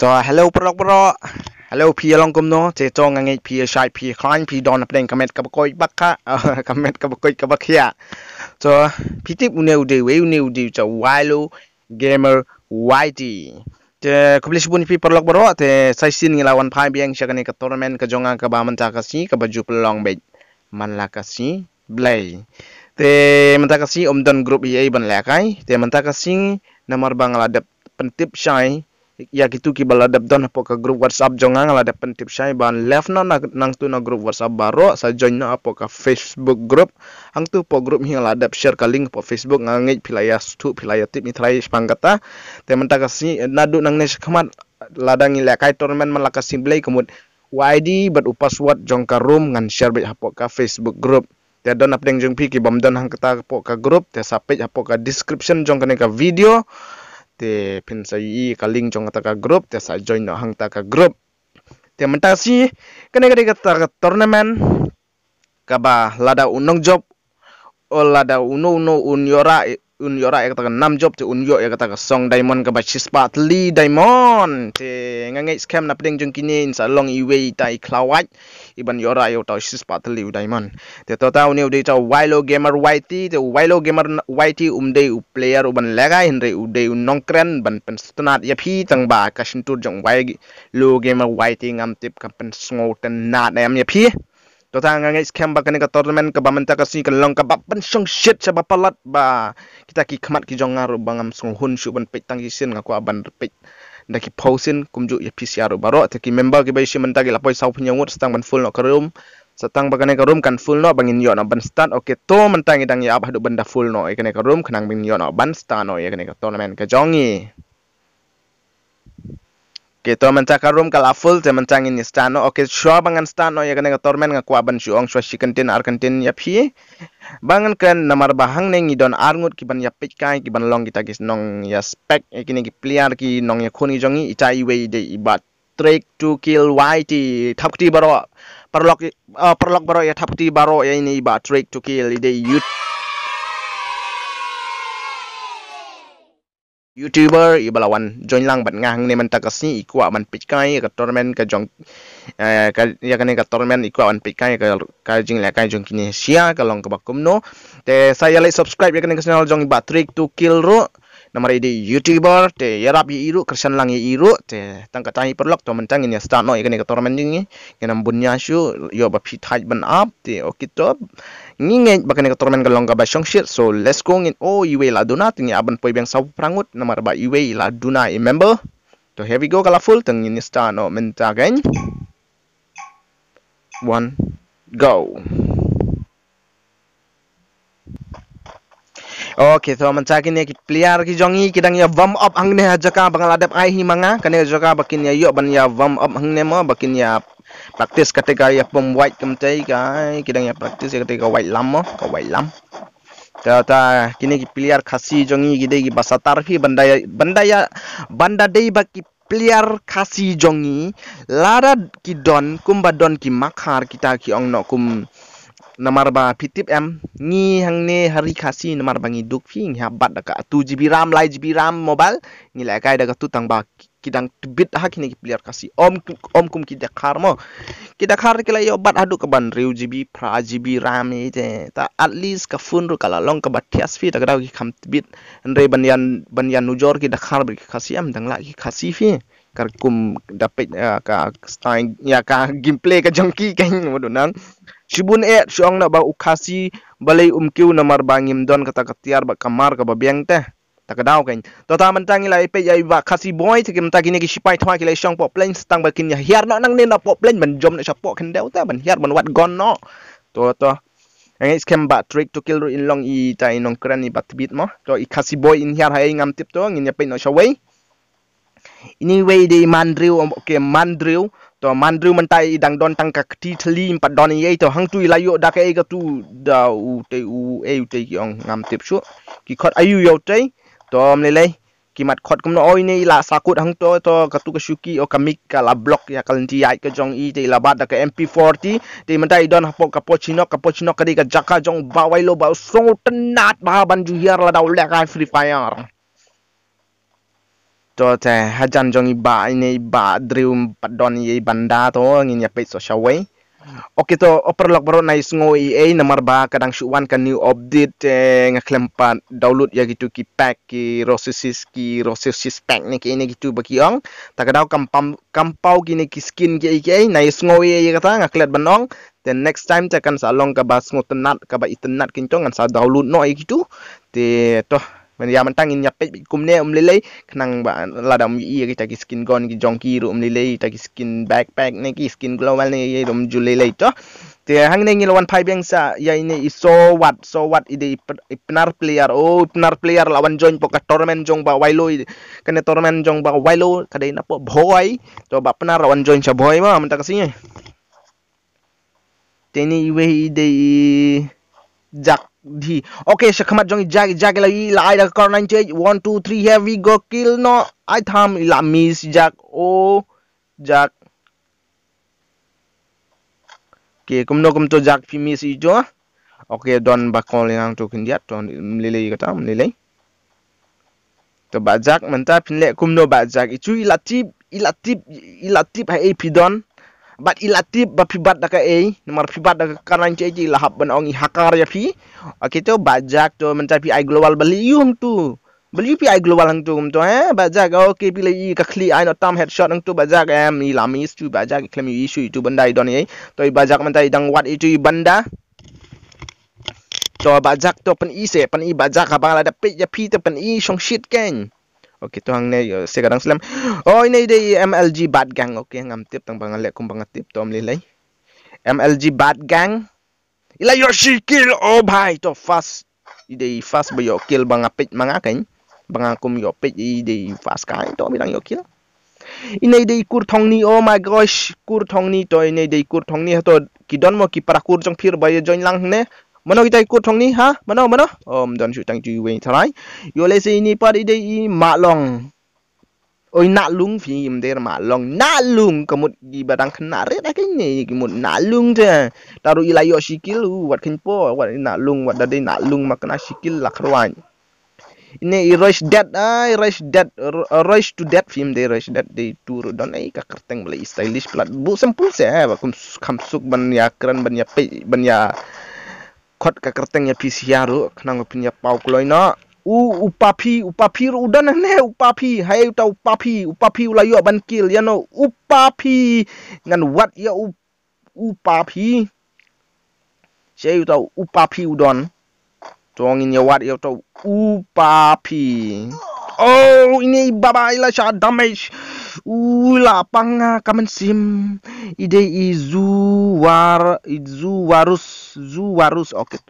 So hello prok prok hello pia long kum no che chong ngai pia shai pia khlan pia don apdeng comment ka bakoy bak ka comment ka bakoy ka bakhia to pitip une ude we une ude to gamer Whitey te kublish bun pi prok bro te sai sin ngi lawan phai biang sih ka tournament ka jonga ka ba manta ka si ka baju pelong be man blay te manta ka om don group ye ban la kai te manta ka nomor bangladesh pentip shine yakitu ki bala dap don apoka group WhatsApp jonga ngala dap pentip shai ban left na nang tu na group WhatsApp baro sa join na apoka Facebook group ang tu po group hi ngala dap share ka link po Facebook ngangit pilaya stu pilaya tip ni trai panggata te menta kasi nadu nang nes kemat ladang ila kai tournament malaka simple kemud YD bat jong jongka room ngan share bai apoka Facebook group Tia don apdeng jong pi ki bam don hang kata apo group tia sapit apoka description jong kane ka video te pin i ka ling jong ta ka group te sa join no hang ta ka group te menta si kene kene ka ta tournament ka ba lada unong job o lada uno uno uniora อุนยอร่าเอกตะกันนำจบเจะอุนยอร่าเอกตะกันซองไดมอนกับบัชิสปาตลีไดมอนเทงั้นไงสเคมนับเรื่งจงกินเนินสั่งลงอีเวตไอคลาวัดอีบันยอร่าเอกตะชิสปาตลีไดมอนเทตัวตาอุนยอเดียวจไวโลเกมเมอร์ไวที้เทไวโลเกมเมอร์ไวทีอุ่มเดียวเพลย์เออร์อุบันเลกาห็นเรืยอุเดียวน้องเครนบันเป็นสตนาดยาพีตั้งบ่ากัชินตูจังไวโลเกมเมอร์ไวที้งั้นทิพกับเป็นสโงเตนนาดเอ็มยาพี Tentang nga guys kemba kene ka tournament ka bamenta ka sini ka long ka pen song shit cha pelat ba. Kita ki kemat ki jong ngaru bangam sung hun shu ban pek tang isin ngaku aban pek. Da ki pausin kumju ya PCR baro ta ki member ki bayi shi menta ki lapoi sau punya ngut ban full no ka room. Setang bakane ka room kan full no bangin yo no ban start oke to mentang idang ya abah duk benda full no e ikane room kenang bangin yo no ban start no ya tournament ka jongi. Okay, to gitu, man taka rum kala full te man tangin ni stano oke shwa bangan stano ya kaneng tormen nga shu ong shwa shikantin tin ya pi. bangan kan namar bahang neng don arngut ki ban ya pik kai ki ban long kita gis nong ya spek ya, kini ki player ki nong ya kuni jongi itai we de ibat trek to kill whitey ti baro Perlok, eh, perlok baro ya ti baro ya ini ibat trek to kill ide youth YouTuber i balawan join lang bat ngah ni mentak kasi iku aman pikai ke tournament ke jong eh ya kan ke tournament iku aman pikai ke ka jing lekai jong kini sia kalong ke bakum no te saya like subscribe ya kan channel jong batrik to kill ro namara di youtuber te yarap ye iru kersan lang ye iru te tangka tangi perlok to mentang ini start no ikene to tormen dingi ngenam bunya shu yo ba phi thaj ban up te okito nginge bakane ka tormen ka longga ba shit so let's go in oh iwe la duna tingi aban poi bang sau prangut namara ba iwe la duna remember to here we go kala full tang ini start no mentang one go Oke, so teman ini ya player ki jongi kidang ya, ya warm up hang ne kah, bangal adap ai hi manga kane bakin ya yo ban ya warm up ang ne bakin ya praktis ketika ya pom white kemtai kai kidang ya praktis ketika white lam ma ka white lam ta kini ki player khasi jongi gide ki basatar hi bandaya, ya banda ya banda dei baki khasi jongi lara ki don kumba don ki makhar kita ki ong no, kum nomor ba pitip em ngi hangne hari khasi nomor ba ngi duk phi ngi habat da ka 2 GB RAM lai GB RAM mobile ngi la kai da ka tu tang ba kidang bit ha kini player kasi om om kum ki dekhar mo ki dekhar ke lai aduk bat adu ban reu GB pra GB RAM e te ta at least ka fun ru kala long ka bat thias phi ta ka ki kham bit re ban yan ban yan nujor ki dekhar ki khasi am dang la ki khasi phi karkum dapat dapet ya ka style ya ka gameplay ka jangki kan nang shibun e shong na ba ukasi balai umkiu namar bangim don kata katiar ba kamar ka ba teh takadau kan to ta mentang ilai pe yai ba kasi boy tikim ta kini ki sipai thwa ki lai shong pop plane stang ba kin ya hiar na nang ne na pop plane ban jom na sapo kan dau ta ban hiar ban wat gon no to to Ang kem ba trick to kill in long i ta inong kran ni bat bit mo to i kasi boy in hiar hai ngam tip to ngin ya pe no shawai ini way mandriu oke oke mandriu to mandriu mentai idang don tangka kti tli empat don ye to hang tui layo da e ga tu da u te u e u te yang ngam tip shu ki khot ayu yo te to am le le ki mat khot kum no oi nei la sakut hang to to ka tu ka shuki o kamik ka la ya kal ti ai jong i te la ba mp40 te mentai don hapo ka pochino ka pochino ka de ka jaka jong ba wailo ba tenat ba ban ju la da ul free fire to te hajan jong i ba ini ba drium padon i banda to ngin ya pe so shawai Oke to oper lok baru na isngo EA nomor ba kadang shuwan kan new update eh, ngaklempat download ya gitu ki pack ki rosesis ki rosesis pack ni kini gitu bagi ong tak kadau kampam kampau gini ki skin ki EA na isngo EA ya, kata ngaklet then next time tekan salong ka bas ngo tenat ka ba itenat kincong ngan sa download no ya, gitu te toh men ya mentang in yakai kum ne um lele kenang ba ladam yi ki taki skin gon ki jong om ru um lele taki skin backpack ne skin global ne ye dom ju lele te hang ne ngil wan pai beng sa ya ini i so what so what i ipnar player oh ipnar player lawan join poka tournament jong ba wailo kene tournament jong ba wailo kada ina po boy to ba lawan join cha boy ma mentang sinye teni we i de jak di oke so come on, Johnny Jack, Jack, like, like, corner change. One, two, three, here we go. Kill, no, I thumb, la, miss, Jack, oh, Jack. oke kum no kum to Jack, fi miss, ijo. Ah. Okay, don bakol yang tu kindia, don lele, kata, lele. To bajak, mantap, pinle, kum no bajak. Itu ilatip, ilatip, ilatip, hai, pidon. bat ilati ba pi bat daka ei nomor pi bat daka kanan ce ji lahab ban ongi hakar ya pi okey to bajak to mencapi ai global beli tu beli pi ai global hang tu to eh bajak okey pi lagi ka kli ai no tam headshot hang tu bajak em eh, ni lami tu bajak klem issue isu itu benda i doni eh. to i bajak mentai dang wat itu i benda to bajak to pen i se eh, pen i bajak ka bang ada lah, pi ya pi to pen i shong shit geng Okay, to hang ne yo se kadang slam. Oh ini de MLG bad gang. Okay, ngam tip tang bangale kum bang tip tom lilai. MLG bad gang. Ila yo shi kill oh bhai to fast. Ide fast ba yo kill bang apit mga kan. Bang akum yo pit ide fast kai to bilang yo kill. Ini de kur thong ni oh my gosh kur thong ni to ini de kur thong ni to kidon mo ki para kur jong phir ba yo join lang ne mana kita ikut tong ni ha mana mana om don shu tang ju wei tai yo le si ni pa di de i ma long oi na lung phi im der ma long na lung kamut gi badang khna re da ke ni gi mut na lung ta taru ilai yo sikil u wat khin po wat na lung wat da de na lung mak na sikil lak ruan ini rush dead ai rush dead rush to death film dia rush dead dia tour don ai eh, ka kerteng boleh stylish plat bu sempul se ha eh, kum kam suk ban ya kran ban ya pe ban ya khot ka kerteng ya pisiaru khnang ya pau na u upapi upapi ru udan ne upapi hai uta upapi upapi ulayu ban kil ya no upapi ngan wat ya u upapi sei uta upapi udon tongin ya wat ya uta upapi oh ini baba ila sha damage kamen sim ide warus zu warus oke okay,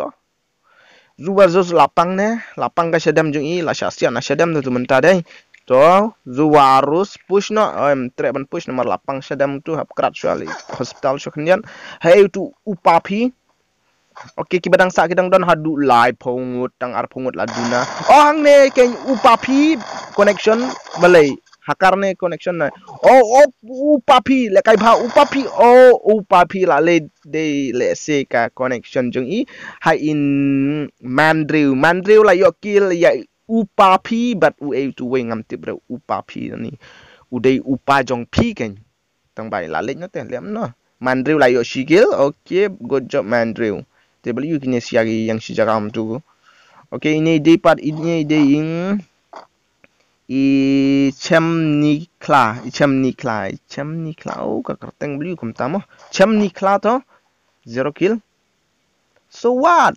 zu warus lapang ne lapang ka sedam jung i la syasian na sedam tu menta dai to warus push no em trek ban push nomor lapang sedam tu hab krat hospital syoknian hai tu upapi Oke, okay, kibadang sak kidang don hadu live pungut tang ar pungut laduna. Oh hang ne ken upapi connection balai ne connection na o oh, o oh, upapi le kai ba upapi o oh, upapi la le de le se ka connection jung i ha in mandrew mandrew la yo kil ya upapi but u e tu we ngam tip upapi ni udei upa jong pi ken tang bai la le na te lem no la yo shigil okay good job mandril. table you kini siagi yang si am tu okay ini part ini ide ing nikla, Icham nikla. Oh, kakarteng beli kum Icham nikla to zero kill. So what?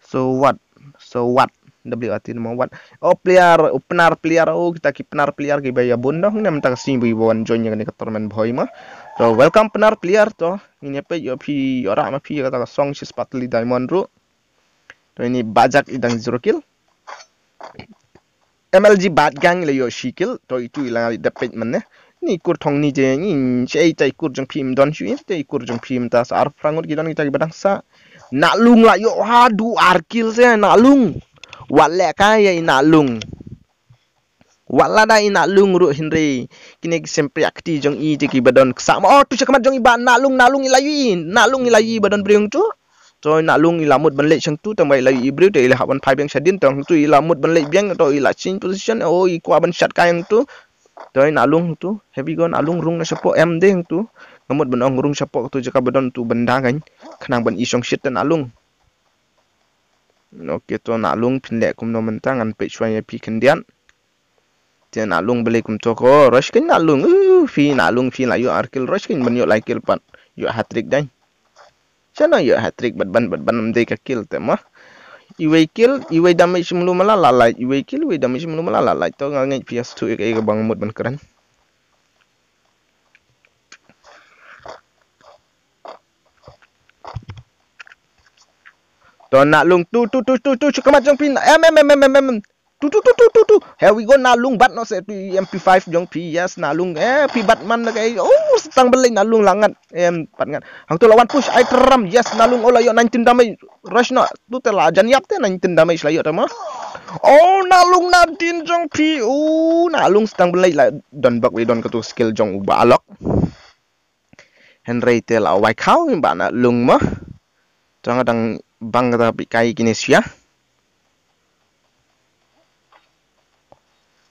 So what? So what? W ati nama what? Oh player, oh penar player. Oh kita ki penar player ki bayar bunda. Hong nama tak bui bagi join yang ni tournament boy mah. So welcome penar player to. Ini apa? Yo pi orang apa pi kata song si spatli diamond ru. To ini bajak idang zero kill. MLG bad gang le yo shikil to itu ilang ali depet man ne ni kur thong ni je ni chei tai kur pim phim don in te kur jeng phim ta sar frangor gi don ta badang sa na lung la yo ha du ar kil se na lung wale ka ya na lung wala da ina lung ru hinri kini sempre akti jong i je ki badon sa ma o oh, tu chakamat jong i ba na lung na lung ilayi na lung ilayi badon priung tu rồi nã lung là một vấn lệ chẳng tu tầm vậy là biểu thì là học bên phải bên sát điện tầng tu là một vấn lệ biếng rồi là chính position ô qua bên sát cái tu rồi nã lung tu heavy gun nã lung rung nó support em đấy tu ngamut bên ông rung support tu jaka bên tu benda gan khả năng bên isong shit nã lung ok tu nã lung pin lệ cũng nó mình tăng anh bị xoay pi kinh điện thì nã lung beli cũng cho có rush kinh nã lung phi nã lung phi là yo arkil rush kinh bên yo like kill pan yo hat trick đấy cana ya hat trick bad ban bad ban am deka kill tema. iway kill, iway damage mulu malah light. iway kill, iwe damage mulu malala light. Tong ngang PS2 ke ke bang mod ban keren. Tong nak lung tu tu tu tu tu cukup macam pin. Em em em em em em tu tu tu tu tu tu here we go nalung bat no se e mp5 jong pi yes nalung eh pi batman na kay oh setang beli nalung langat em pat ngat hang tu lawan push item yes nalung ola yo 19 damage rush no tu tela jan yap te 19 damage la yo tama oh nalung nadin jong pi oh nalung setang beli la don bak we don ketu skill jong uba alok henry te la wai kau ba na lung mo Jangan dang bang tapi kai kinesia.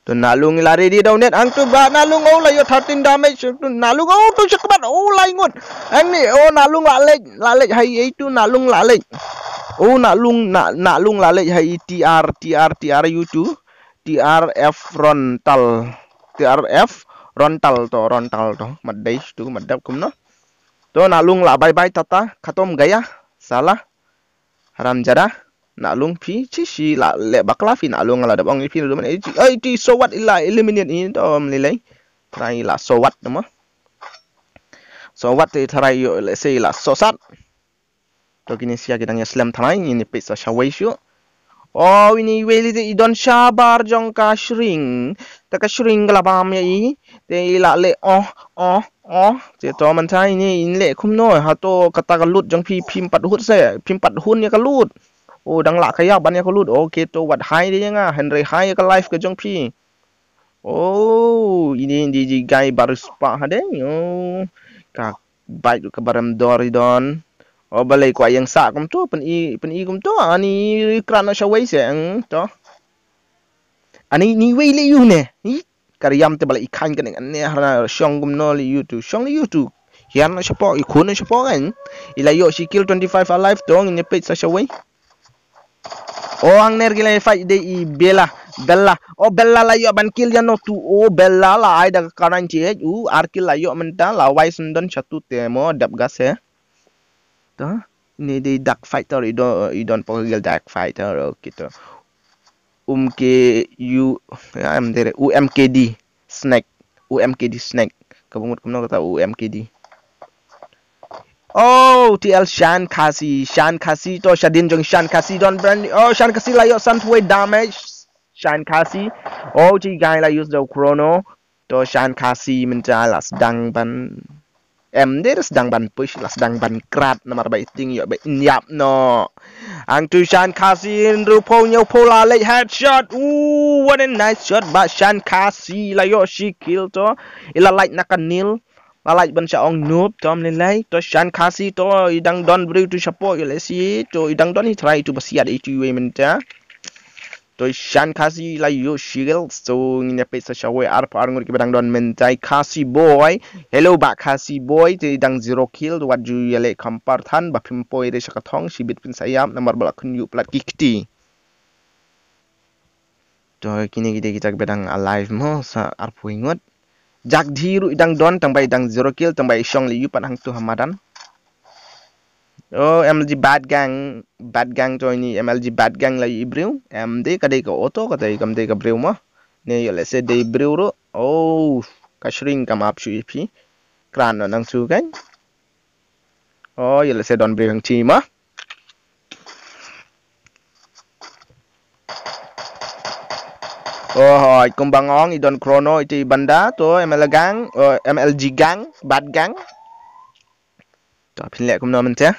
to nalung lari di daunet ang tu ba nalung oh la yo 13 damage tu nalung o tu sekbat oh lai ngot ang ni o oh, nalung lalek lalek hai itu nalung lalek o nalung na nalung lalek hai tr tr tr u2 trf frontal trf rontal to rontal to madai tu madap no to nalung la bye bye tata khatom gaya salah haram jara นาลุงพีชิชีลาเลบักลาฟินาลุงลาดับองพีนูดมันไอจีสวัสดิ์ลาเอลิมินิทอินตอมเลยทรายลาสวัสดิ์นะมั้งสวัสดิ์ทรายโยเลสซลาสสัตตัวกินเสียกันงี้สลัมทรายยินดีพิสชาวเวชิโอวินิเวลิตอิดอนชาบาร์จงกาชริงตะกาชริงกลับ้าเยัยเดี๋ยวลาเลอ๋ออ๋อเจ้าตัมันใช่เนี่อินเล่คุ้มน้อยฮะตัวกระตากระลุดจังพีพิมพ์ปัดหุ่นเสะพิมพ์ปัดหุ่นเนี่ยกระลุดโอ้ดังหลักขยับบันเนี่ยเขาลุดโอเคตัววัดไฮได้ยังอ่ะเฮนรี่ไฮก็ไลฟ์กับจงพี่โอ้อินดี้ดีจีไกบารุสปะฮะเด้งโอ้กับบายกับบารมดอริดอนโอ้บัลเลยกว่ายังสักกุมตัวเป็นอีเป็นอีกุมตัวอันนี้ครานอชเวสังตัวอันนี้นี่เวลี่ยูเนี่ยนี่การยำจะบัลเลยขันกันเองอันเนี้ยฮะนะช่องกุมโนลียูทูช่องลียูทูเฮียนอชเฉพาะอีกคนอชเฉพาะกันอีไลโยชิคิล25 alive ตัวงี้เป็ดซะเฉวี่ย o hannergila e faƴde i bela bella oh bella la yoɓan kilya no tu o bella la ayda karanci hej u arki la yoɓman ta la waysun don chatute mo dabga se ta ni di dark fighter i don i don dark fighter o kito umke u am ya, dere umkd snack umkd snack kabungut kumno kata umkd Oh, TL Shan Kasi. Shan Kasi to Shadin jong Shan Kasi don brand. Oh, Shan Kasi la yo sun way damage. Shan Kasi. Oh, ji guy la use the chrono. To Shan Kasi menjala sedang ban. Em dia sedang ban push lah sedang ban krat nomor baik ting yo baik nyap no. Ang tu Shan Kasi ru po nyo po la late headshot. Ooh, what a nice shot but Shan Kasi la yo she kill to. Ila light nakanil. nil lalaj ban sa ong noob tom lin lai to shan khasi to idang don bru tu shapo yo le si to idang don hi try to basia de tu we men ta to shan khasi lai yo shigel so ngi pe sa shawe ar par ngur ki don men tai khasi boy hello ba khasi boy te idang zero kill wat ju le kampar than ba phim poi re shaka thong shibit pin sayam na bala khun yu plat kikti to kini kita kita bedang alive mo sa ingot jak dhiru idang don tang bai dang zero kill tang bai shong li yupan hang tu hamadan oh mlg bad gang bad gang to ni mlg bad gang la ibriu em de ka de ka oto ka de kam de ka briu ma ne yo le se de briu ro oh ka shring kam ap shu phi kran no nang su gang oh yo le se don briu hang chi ma Oh, kung bangong idon krono iti banda to ML gang, uh, oh, MLG gang, bad gang. To pilih kum nomen ya.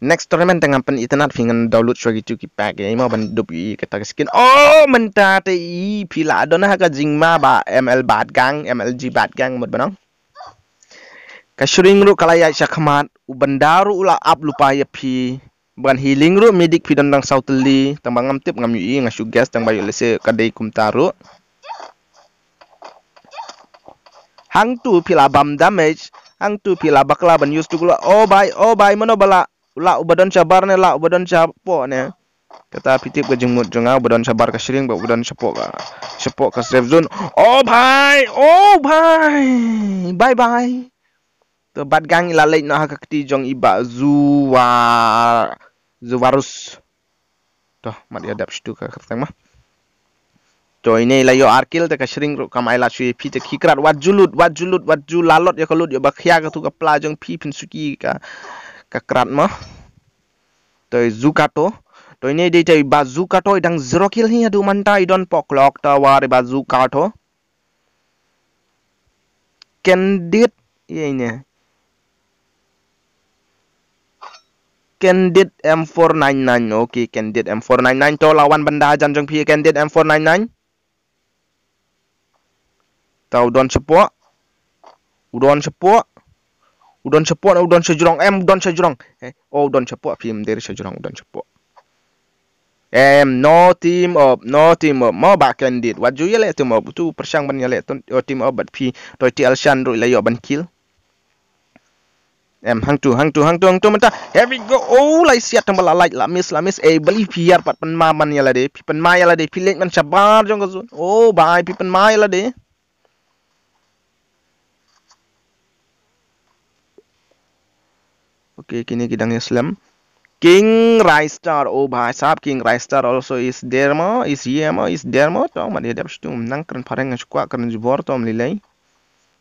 Next tournament tengah pen itenat fingan download shogi cuki pack ya. E, mau bandup dup i kata skin. Oh, mentate i pila adona haka jingma ba ML bad gang, MLG bad gang mod banang. Kasuring ru kalaya syakmat ubandaru ula up lupa ya pi Bukan healing ru medik pidan dang sauteli tang ngam tip ngam yui e, ngasu gas tang bayu lese kadai kum taru. Hang tu pila bam damage, hang tu pila bakla laban. yus tukula oh bai oh bai Mana bala la ubadon cabar ne la ubadon capo ne. Kata pitip ke jengut jenga ubadon cabar ke shiring ba ubadon capo ka. Capo ke safe zone. Oh bai, oh bai. Bye bye. bad gang lalai ला ले ना ti jong iba zuwa zuwarus to mari adap situ ka khatang ma to ini la yo arkil te ka shring ru kam aila shui phi te khikrat wat julut wat julut wat ju lalot ya kolut yo khia ka tu ka pla jong phi phin suki ka ka krat ma to zukato to ini dei te ba zukato dang zero kill hi adu manta idon lok ta war ba zukato candid ini Candid M499. Oke, okay, M499 to lawan benda Janjong Pi Candid M499. Tau don sepo. Udon sepo. Udon sepo, udon sejurong M, udon sejurong. Eh, oh udon sepo, film dari sejurong udon sepo. M no team up, no team up. Mau bak Candid. Wajuyele team up tu persiang ban yale tu oh, team up but pi toy TL Shandro ila ban kill em hang tu hang tu hang tu hang tu mata here we go oh lai sia tambal lai la miss la miss eh beli biar pat pen ya man yala de pen ya yala de pilek man sabar jong oh bye pen ya yala de okay kini kidang islam King Ristar, oh bye. Sab King Ristar also is there is here is there ma, tong dia dapat tu, nang keren pareng ngajukwa keren jubor tom lilai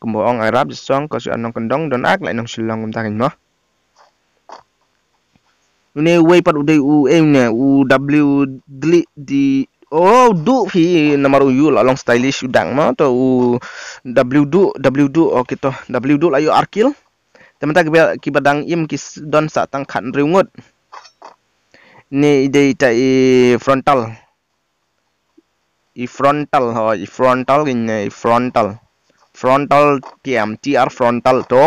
kumbuong Arab ông Ả anong xong don ak lai nong cần đóng đón ác lại nông pat u em ne u w dli di oh du hi namaru u lalong stylish udang mo to u w du w du o kito w du layo arkil temata kiba kibadang im kis don sa tang khan riungot ne ide ta frontal i frontal ho i frontal ini i frontal frontal tiam tr frontal to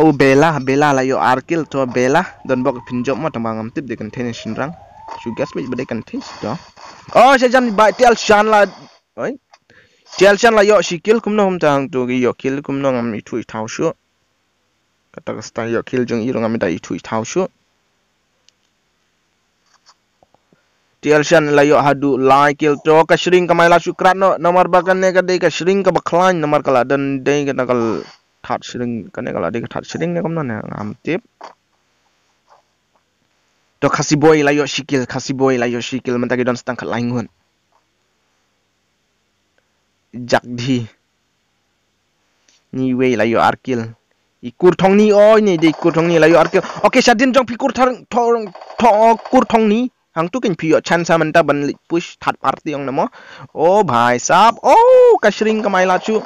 au bela bela la yo arkil to bela don bok pinjok mo tamangam tip de kan thene sinrang chu gas me ờ, bade kan this to oh se jan ba tel shan la oi tel shan la yo shikil kum no hum tang to gi yo kil kum no ngam i thui thau shu katak sta yo kil jung i rong ngam da i thui thau shu Tielsian layo hadu like il to ka shring ka mai la shukran no nomor bakan ne ka de ka shring ka baklan nomor kala dan de ka na kal thar shring ka ne kala de ka thar shring ne kam na ne am tip to khasi boy layo shikil khasi boy layo shikil man ta don stang hun jak di ni we layo arkil ikur thong ni oi ni de ikur thong ni layo arkil okay shadin jong pikur thong thong kur thong ni hang tu kin phi chan sa manta ban lik push third party ong namo o bhai sab o kashring kamai la chu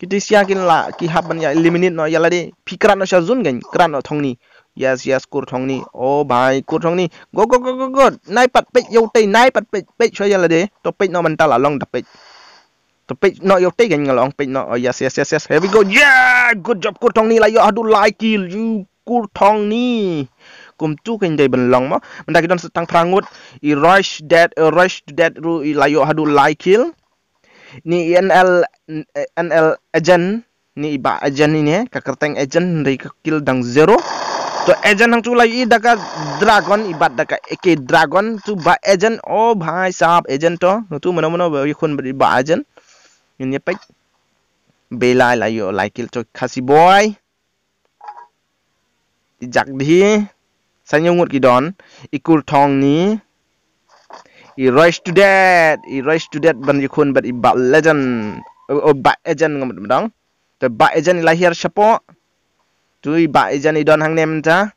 kitisia kin la ki hab ban ya eliminate no yala de fikra no sha jun gan kran no thongni yes yes kur oh o bhai kur thongni go go go go go nai pat pe yau tei nai pat pe pe cho yala de to pe no manta la long da pe to pe no yau tei gan ngalong pe no oh, yes yes yes yes here we go yeah good job kur thongni la yo adu like kill you kur thongni kum tu kan dai ban long ma mentak don setang prangut i rush dead a rush dead ru i layo hadu laikil ni n l n l agent ni iba agent ini ka kerteng agent dai ka kill dang zero tu agent hang tu lai i daka dragon iba daka ek dragon tu ba agent oh bhai sap agent toh tu mano mano ba khun ba agent ini pai bela layo laikil tu kasih boy dijak di sanyungut kidon ikur tong ni i rush to that i rush to that ban yukun bat i ba legend o ba agent ngam dong the ba agent la here shapo tu i ba agent i don hang nem ta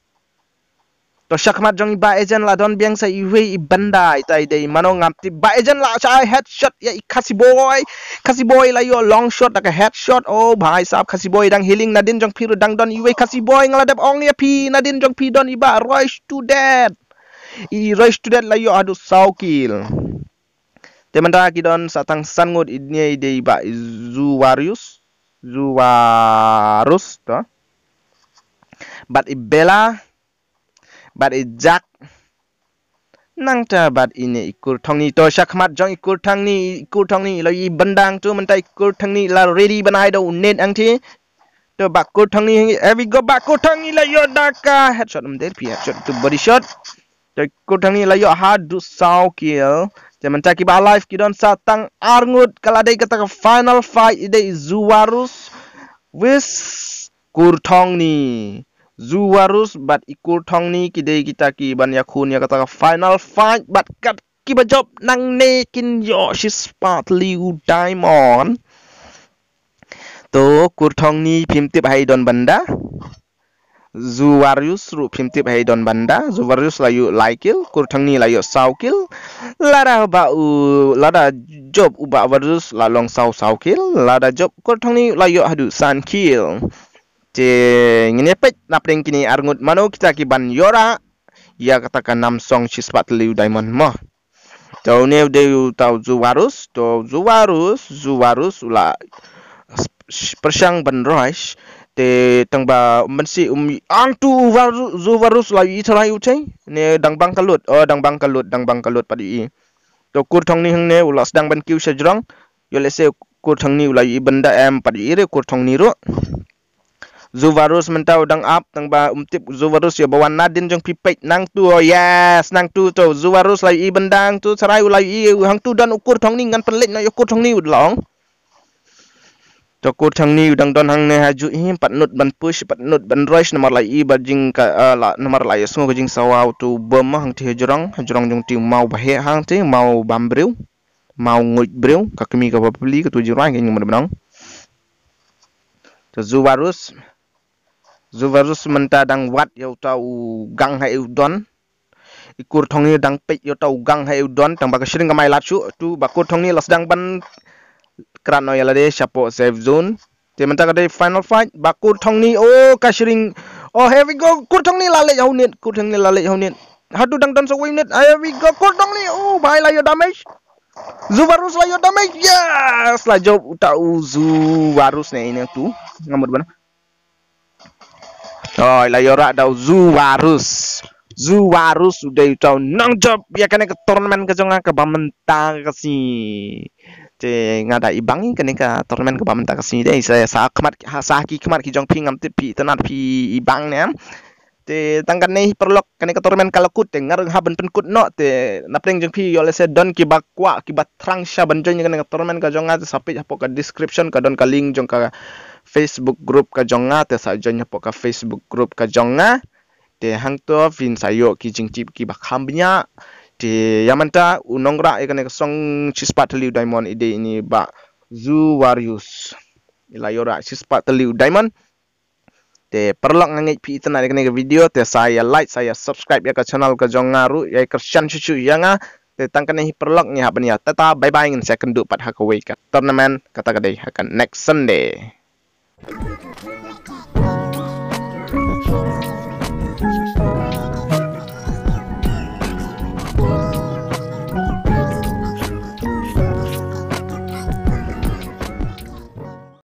to shakmat jong iba ejen la don biang sa iwe i banda itai dei mano ti ba ejen la cha headshot ya kasi boy kasi boy la yo long shot ka headshot oh bhai sab kasi boy dang healing nadin jong piru dang don iwe kasi boy ngala dep ong ya phi nadin jong pi don iba rush to dead i rush to dead la yo adu teman temanda ki don satang sangot idnie dei ba zuwarius zuwarus to bat ibela bat nang ta bat ini ikur tongni to mat jong ikur tongni ikur tongni lo i bandang tu mentai ikur tongni la ready banai do net ti to bak kur thangni ni every go bak kur ni la yo daka headshot um der pia shot to body shot to kur ni la yo hard du sau kill jaman ki ba live ki don satang arngut kala dei kata final fight ide zuwarus wis kur ni Zuwarus bat ikur thong ni kidei kita ki ban khun ya kata final fight bat kat ki ba job nang ne kin yo she spot liu diamond to kur thong ni phim tip hai don banda Zuwarus ru phim tip hai don banda Zuwarus layu laikil kurthang ni layu saukil Lada ba u job uba warus lalong sau saukil Lada job kurthang ni layu hadu sankil te ngene pet na pring kini argut mano kita ki ban yora ia katakan nam song spat liu diamond mo tau ne de tau zuwarus to zuwarus zuwarus ula persang ban rois te tangba mensi um antu zuwarus la i yu che ne dang bang kalut oh dang bang kalut dang bang kalut padi i to kur thong ni hang ne ula sedang ban kiu sejrong yo se kur thang ni ula i benda em padi i re kur thong ni ro zuvarus mentau dang up tang ba umtip zuvarus ya bawa nadin jong pipek nang tu oh yes nang tu tu zuvarus lai i bendang tu serai ulai i hang tu dan ukur tong ni ngan pelit na ukur tong ni udlong Tokur tang ni udang don hang ne haju hi pat nut ban push pat nut ban rush nomor lai i bajing ka la nomor lai smo jing sawau tu bema hang ti hajurang hajurang jong ti mau bahe hang ti mau bambriu mau ngut briu ka kemi ka papli ka tu jurang nomor benang to zuvarus menta dang wat yau tau gang ha eu don ikur thongi dang pek yau tau gang ha eu don tang baka shiring kamai lachu tu bakur ni las dang ban kran no yala de shapo safe zone te menta ka final fight bakur thongi o oh, kashiring oh here we go kur thongi lale yau net kur thongi lale yau net hatu dang don so win net ah, here we go kur thongi oh bhai la yo damage Zuvarus lah yo damage yes lah job utau Zuvarus nih ini tuh ngamur bener Oh, lah yo rak dau Zuwarus. Zuwarus sudah itu job ya kene ke turnamen ke jonga ke bamenta ke si. Te ngada ibangi kene ke turnamen ke bamenta ke si deh saya sa kemat sa ki kemat ki jong pingam am pi tenat pi ibang ne. Te ya. tangkan nei perlok kene ke turnamen kalau te ngar haben penkut no te napring jong pi yo lese don ki bakwa ki batrang sha jong kene ke turnamen ke jonga te sapi japo ke description ke don ke link jong ke Facebook group ka jonga te sa jonya po ka Facebook group ka jonga te hang to vin sayo ki jingchip ki bakham nya te yamanta unongra e kane song chispa teliu diamond ide ini ba zu warius ila yora chispa teliu diamond te perlok ngai pi itna e kane video te saya like saya subscribe ya ka channel ka jonga ru ya e ka chan chu chu yanga te tang kane hi perlok ni habnya tata bye bye in second do pat hakawai ka tournament kata kadai hakan next sunday Oh, my God.